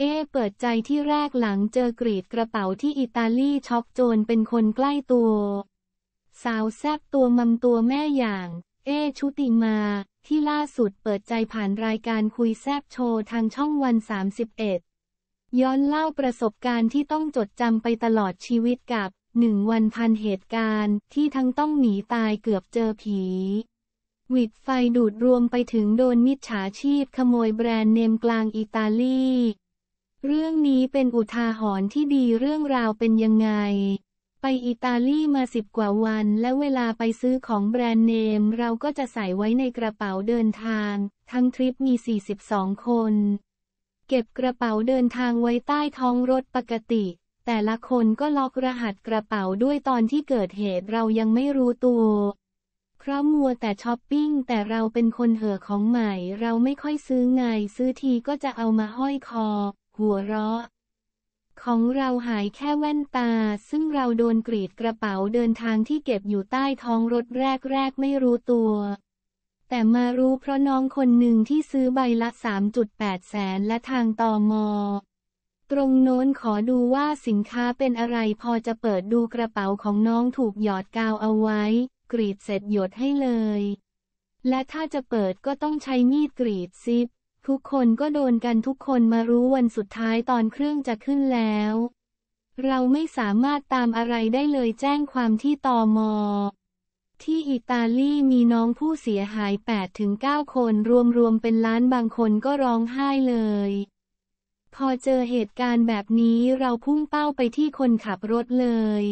เอเปิดใจที่แรกหลังเจอกรีดกระเป๋าที่อิตาลีช็อกโจนเป็นคนใกล้ตัว สาวแซบตัวมัมตัวแม่อย่าง เอ ชุติมา ที่ล่าสุดเปิดใจผ่านรายการคุยแซบโชว์ทางช่องวัน 31 ย้อนเล่าประสบการณ์ที่ต้องจดจำไปตลอดชีวิตกับหนึ่งวันพันเหตุการณ์ที่ทั้งต้องหนีตายเกือบเจอผีวิดไฟดูดรวมไปถึงโดนมิจฉาชีพขโมยแบรนด์เนมกลางอิตาลีเรื่องนี้เป็นอุทาหรณ์ที่ดีเรื่องราวเป็นยังไง ไปอิตาลีมาสิบกว่าวัน และเวลาไปซื้อของแบรนด์เนม เราก็จะใส่ไว้ในกระเป๋าเดินทาง ทั้งทริปมี42คน เก็บกระเป๋าเดินทางไว้ใต้ท้องรถปกติ แต่ละคนก็ล็อกรหัสกระเป๋าด้วยตอนที่เกิดเหตุเรายังไม่รู้ตัวเพราะมัวแต่ช้อปปิ้ง แต่เราเป็นคนเห่อของใหม่ เราไม่ค่อยซื้อไงซื้อทีก็จะเอามาห้อยคอหัวเราะของเราหายแค่แว่นตา ซึ่งเราโดนกรีดกระเป๋าเดินทางที่เก็บอยู่ใต้ท้องรถแรก ๆ ไม่รู้ตัว แต่มารู้เพราะน้องคนหนึ่งที่ซื้อใบละ 3.8 แสนและทางตอมอตรงโน้นขอดูว่าสินค้าเป็นอะไรพอจะเปิดดูกระเป๋าของน้องถูกหยอดกาวเอาไว้ กรีดเสร็จหยดให้เลย และถ้าจะเปิดก็ต้องใช้มีดกรีดซิปทุกคนก็โดนกันทุกคนมารู้วันสุดท้ายตอนเครื่องจะขึ้นแล้ว เราไม่สามารถตามอะไรได้เลยแจ้งความที่ตอมอที่อิตาลีมีน้องผู้เสียหาย8-9คนรวมๆเป็นล้านบางคนก็ร้องไห้เลย พอเจอเหตุการณ์แบบนี้เราพุ่งเป้าไปที่คนขับรถเลย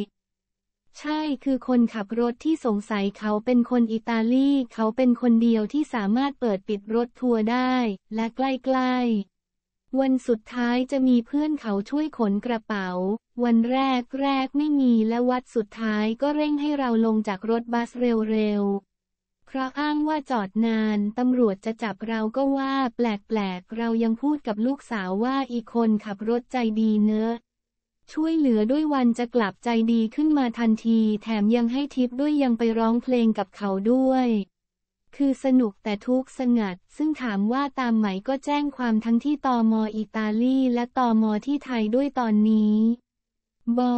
ใช่ คือคนขับรถที่สงสัยเขาเป็นคนอิตาลี เขาเป็นคนเดียวที่สามารถเปิดปิดรถทัวร์ได้ และใกล้ ๆ วันสุดท้ายจะมีเพื่อนเขาช่วยขนกระเป๋า วันแรกแรกไม่มีและวัดสุดท้ายก็เร่งให้เราลงจากรถบัสเร็วๆเพราะอ้างว่าจอดนาน ตำรวจจะจับเราก็ว่า แปลกๆ เรายังพูดกับลูกสาวว่าอีกคนขับรถใจดีเนอะช่วยเหลือด้วยวันจะกลับใจดีขึ้นมาทันที แถมยังให้ทิปด้วยยังไปร้องเพลงกับเขาด้วย คือสนุกแต่ทุกสงัด ซึ่งถามว่าตามไหมก็แจ้งความทั้งที่ตอมออิตาลีและตอมอที่ไทย ด้วยตอนนี้ บอ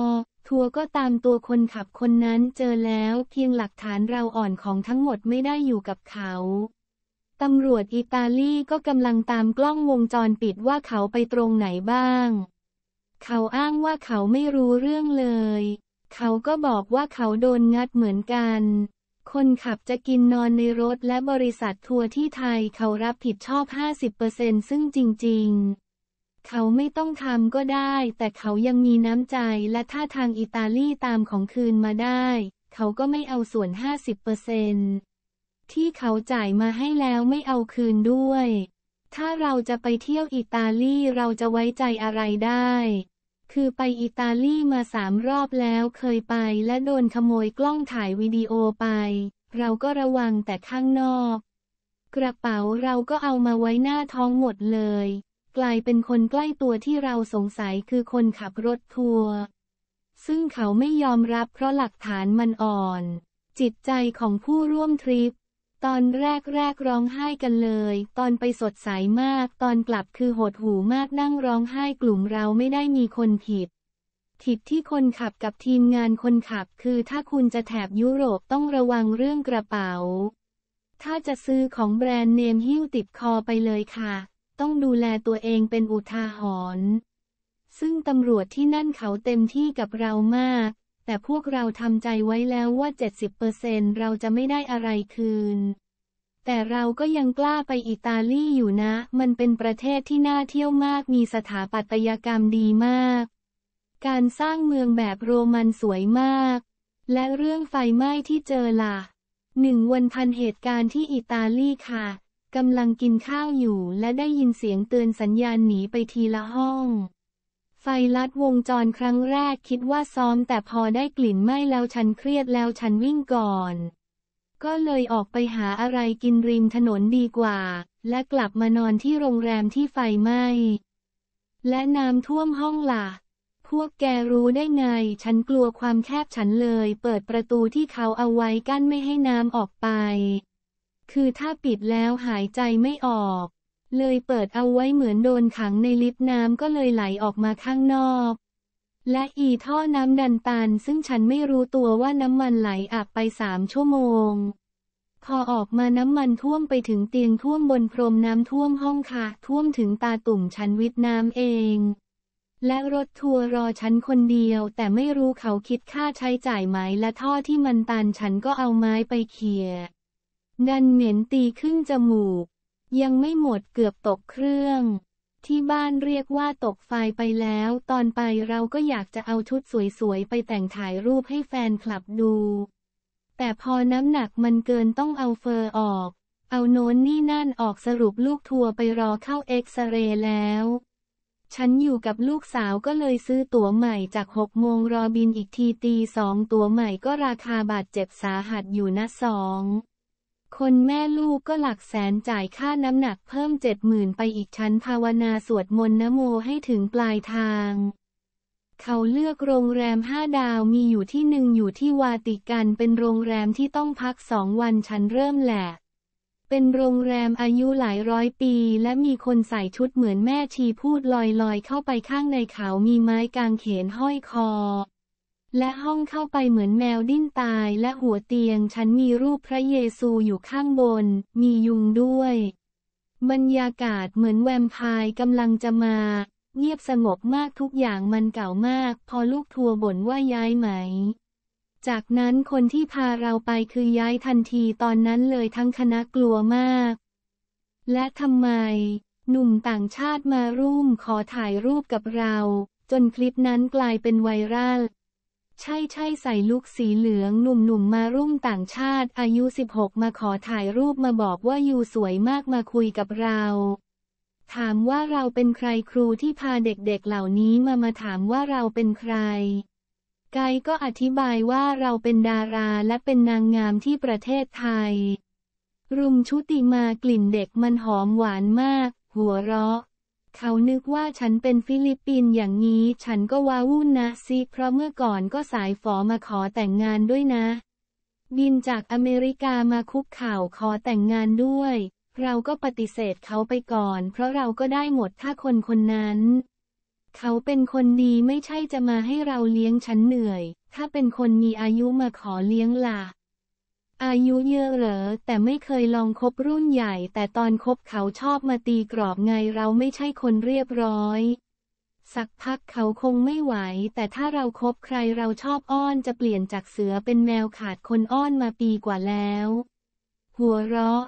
ทัวร์ก็ตามตัวคนขับคนนั้นเจอแล้วเพียงหลักฐานเราอ่อนของทั้งหมดไม่ได้อยู่กับเขา ตำรวจอิตาลีก็กำลังตามกล้องวงจรปิดว่าเขาไปตรงไหนบ้างเขาอ้างว่าเขาไม่รู้เรื่องเลย เขาก็บอกว่าเขาโดนงัดเหมือนกัน คนขับจะกินนอนในรถและบริษัททัวร์ที่ไทยเขารับผิดชอบ 50%ซึ่งจริงๆ เขาไม่ต้องทำก็ได้แต่เขายังมีน้ำใจและถ้าทางอิตาลีตามของคืนมาได้ เขาก็ไม่เอาส่วน 50%ที่เขาจ่ายมาให้แล้วไม่เอาคืนด้วย ถ้าเราจะไปเที่ยวอิตาลีเราจะไว้ใจอะไรได้คือไปอิตาลีมาสามรอบแล้วเคยไปและโดนขโมยกล้องถ่ายวิดีโอไป เราก็ระวังแต่ข้างนอก กระเป๋าเราก็เอามาไว้หน้าท้องหมดเลย กลายเป็นคนใกล้ตัวที่เราสงสัยคือคนขับรถทัวร์ซึ่งเขาไม่ยอมรับเพราะหลักฐานมันอ่อน จิตใจของผู้ร่วมทริปตอนแรกแรกร้องไห้กันเลย ตอนไปสดใสมาก ตอนกลับคือหดหูมากนั่งร้องไห้กลุ่มเราไม่ได้มีคนผิดผิดที่คนขับกับทีมงานคนขับคือถ้าคุณจะแถบยุโรปต้องระวังเรื่องกระเป๋า ถ้าจะซื้อของแบรนด์เนมหิ้วติดคอไปเลยค่ะ ต้องดูแลตัวเองเป็นอุทาหรณ์ ซึ่งตำรวจที่นั่นเขาเต็มที่กับเรามากแต่พวกเราทำใจไว้แล้วว่า 70%เราจะไม่ได้อะไรคืน แต่เราก็ยังกล้าไปอิตาลีอยู่นะ มันเป็นประเทศที่น่าเที่ยวมาก มีสถาปัตยกรรมดีมาก การสร้างเมืองแบบโรมันสวยมาก และเรื่องไฟไหม้ที่เจอล่ะหนึ่งวันพันเหตุการณ์ที่อิตาลีค่ะกำลังกินข้าวอยู่และได้ยินเสียงเตือนสัญญาณหนีไปทีละห้องไฟลัดวงจรครั้งแรกคิดว่าซ้อมแต่พอได้กลิ่นไหม้แล้วฉันเครียดแล้วฉันวิ่งก่อน ก็เลยออกไปหาอะไรกินริมถนนดีกว่า และกลับมานอนที่โรงแรมที่ไฟไหม้ และน้ำท่วมห้องละ่ะ พวกแกรู้ได้ไงฉันกลัวความแคบฉันเลย เปิดประตูที่เขาเอาไว้กั้นไม่ให้น้ำออกไป คือถ้าปิดแล้วหายใจไม่ออกเลยเปิดเอาไว้เหมือนโดนขังในลิฟต์น้ำก็เลยไหลออกมาข้างนอก และอีท่อน้ำดันตันซึ่งฉันไม่รู้ตัวว่าน้ำมันไหลอับไปสามชั่วโมงพอออกมาน้ำมันท่วมไปถึงเตียงท่วมบนพรมน้ำท่วมห้องค่ะ ท่วมถึงตาตุ่มฉันวิทน้ำเอง และรถทัวร์รอฉันคนเดียว แต่ไม่รู้เขาคิดค่าใช้จ่ายไหมและท่อที่มันตันฉันก็เอาไม้ไปเคี่ยดันเหม็นตีขึ้นจมูกยังไม่หมดเกือบตกเครื่อง ที่บ้านเรียกว่าตกไฟไปแล้ว ตอนไปเราก็อยากจะเอาชุดสวยๆ ไปแต่งถ่ายรูปให้แฟนคลับดู แต่พอน้ำหนักมันเกินต้องเอาเฟอร์ออก เอาโน้นนี่นั่นออกสรุปลูกทัวร์ไปรอเข้าเอ็กซเรย์แล้ว ฉันอยู่กับลูกสาวก็เลยซื้อตั๋วใหม่จากหกโมง รอบินอีกทีตีสองตั๋วใหม่ก็ราคาบาดเจ็บสาหัสอยู่นะสองคนแม่ลูกก็หลักแสนจ่ายค่าน้ำหนักเพิ่มเจ็ดหมื่นไปอีกชั้นภาวนาสวดมนต์นโมให้ถึงปลายทาง เขาเลือกโรงแรมห้าดาวมีอยู่ที่หนึ่งอยู่ที่วาติกันเป็นโรงแรมที่ต้องพักสองวันชั้นเริ่มแหละ เป็นโรงแรมอายุหลายร้อยปีและมีคนใส่ชุดเหมือนแม่ชีพูดลอย ๆ เข้าไปข้างในเขามีไม้กางเขนห้อยคอและห้องเข้าไปเหมือนแมวดิ้นตายและหัวเตียงฉันมีรูปพระเยซูอยู่ข้างบนมียุงด้วย บรรยากาศเหมือนแวมไพร์กำลังจะมา เงียบสงบมากทุกอย่างมันเก่ามาก พอลูกทัวร์บ่นว่าย้ายไหม จากนั้นคนที่พาเราไปคือย้ายทันทีตอนนั้นเลยทั้งคณะกลัวมาก และทำไม หนุ่มต่างชาติมาร่วมขอถ่ายรูปกับเรา จนคลิปนั้นกลายเป็นไวรัลใช่ใช่ใส่ลุกสีเหลืองหนุ่มหนุ่มมารุ่งต่างชาติ อายุ 16มาขอถ่ายรูปมาบอกว่าอยู่สวยมากมาคุยกับเรา ถามว่าเราเป็นใครครูที่พาเด็กๆเหล่านี้มามาถามว่าเราเป็นใคร ไกก็อธิบายว่าเราเป็นดาราและเป็นนางงามที่ประเทศไทย รุมชุติมากลิ่นเด็กมันหอมหวานมาก หัวเราะเขานึกว่าฉันเป็นฟิลิปปินส์อย่างนี้ ฉันก็ว้าวุ่นนะซิ เพราะเมื่อก่อนก็สายฝอมาขอแต่งงานด้วยนะ บินจากอเมริกามาคุกเข่าขอแต่งงานด้วย เราก็ปฏิเสธเขาไปก่อน เพราะเราก็ได้หมด ถ้าคนคนนั้น เขาเป็นคนดีไม่ใช่จะมาให้เราเลี้ยงฉันเหนื่อย ถ้าเป็นคนมีอายุมาขอเลี้ยงล่ะอายุเยอะเหรอ แต่ไม่เคยลองคบรุ่นใหญ่ แต่ตอนคบเขาชอบมาตีกรอบไงเราไม่ใช่คนเรียบร้อย สักพักเขาคงไม่ไหว แต่ถ้าเราครบใครเราชอบอ้อนจะเปลี่ยนจากเสือเป็นแมวขาดคนอ้อนมาปีกว่าแล้ว หัวเราะ